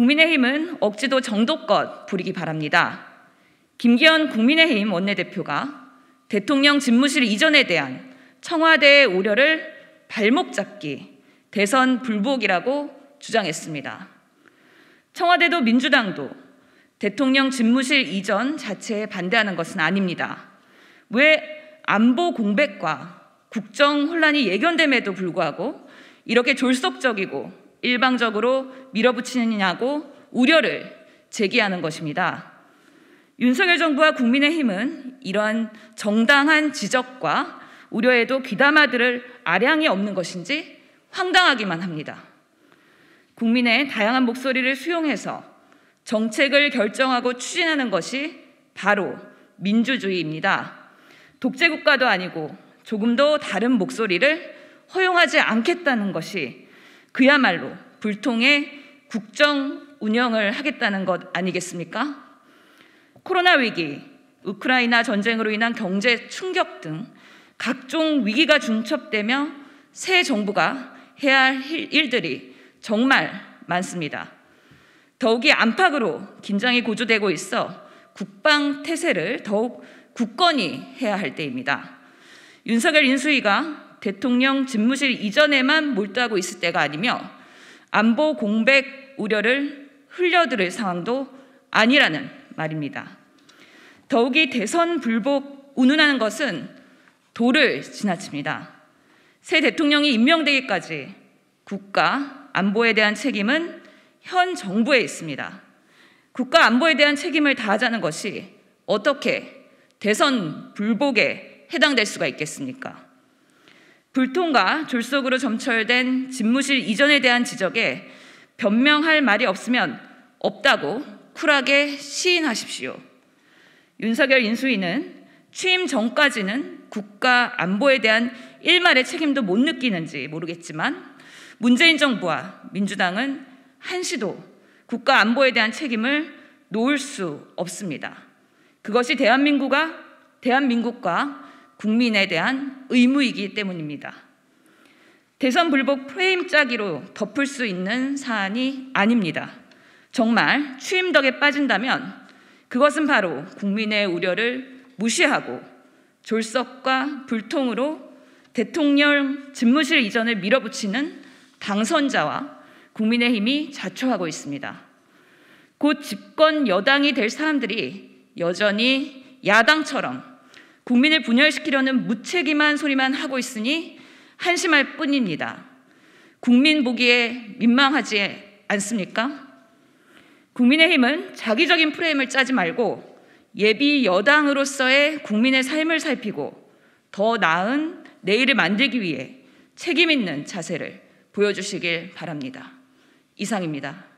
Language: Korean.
국민의힘은 억지도 정도껏 부리기 바랍니다. 김기현 국민의힘 원내대표가 대통령 집무실 이전에 대한 청와대의 우려를 발목 잡기, 대선 불복이라고 주장했습니다. 청와대도 민주당도 대통령 집무실 이전 자체에 반대하는 것은 아닙니다. 왜 안보 공백과 국정 혼란이 예견됨에도 불구하고 이렇게 졸속적이고 일방적으로 밀어붙이느냐고 우려를 제기하는 것입니다. 윤석열 정부와 국민의힘은 이런 정당한 지적과 우려에도 귀담아들을 아량이 없는 것인지 황당하기만 합니다. 국민의 다양한 목소리를 수용해서 정책을 결정하고 추진하는 것이 바로 민주주의입니다. 독재국가도 아니고 조금도 다른 목소리를 허용하지 않겠다는 것이 그야말로 불통의 국정 운영을 하겠다는 것 아니겠습니까? 코로나 위기, 우크라이나 전쟁으로 인한 경제 충격 등 각종 위기가 중첩되며 새 정부가 해야 할 일들이 정말 많습니다. 더욱이 안팎으로 긴장이 고조되고 있어 국방 태세를 더욱 굳건히 해야 할 때입니다. 윤석열 인수위가 대통령 집무실 이전에만 몰두하고 있을 때가 아니며 안보 공백 우려를 흘려들을 상황도 아니라는 말입니다. 더욱이 대선 불복 운운하는 것은 도를 지나칩니다. 새 대통령이 임명되기까지 국가 안보에 대한 책임은 현 정부에 있습니다. 국가 안보에 대한 책임을 다하자는 것이 어떻게 대선 불복에 해당될 수가 있겠습니까? 불통과 졸속으로 점철된 집무실 이전에 대한 지적에 변명할 말이 없으면 없다고 쿨하게 시인하십시오. 윤석열 인수위는 취임 전까지는 국가 안보에 대한 일말의 책임도 못 느끼는지 모르겠지만 문재인 정부와 민주당은 한시도 국가 안보에 대한 책임을 놓을 수 없습니다. 그것이 대한민국과 대한민국과 국민에 대한 의무이기 때문입니다. 대선 불복 프레임 짜기로 덮을 수 있는 사안이 아닙니다. 정말 추임덕에 빠진다면 그것은 바로 국민의 우려를 무시하고 졸속과 불통으로 대통령 집무실 이전을 밀어붙이는 당선자와 국민의힘이 자초하고 있습니다. 곧 집권 여당이 될 사람들이 여전히 야당처럼 국민을 분열시키려는 무책임한 소리만 하고 있으니 한심할 뿐입니다. 국민 보기에 민망하지 않습니까? 국민의힘은 자기적인 프레임을 짜지 말고 예비 여당으로서의 국민의 삶을 살피고 더 나은 내일을 만들기 위해 책임 있는 자세를 보여주시길 바랍니다. 이상입니다.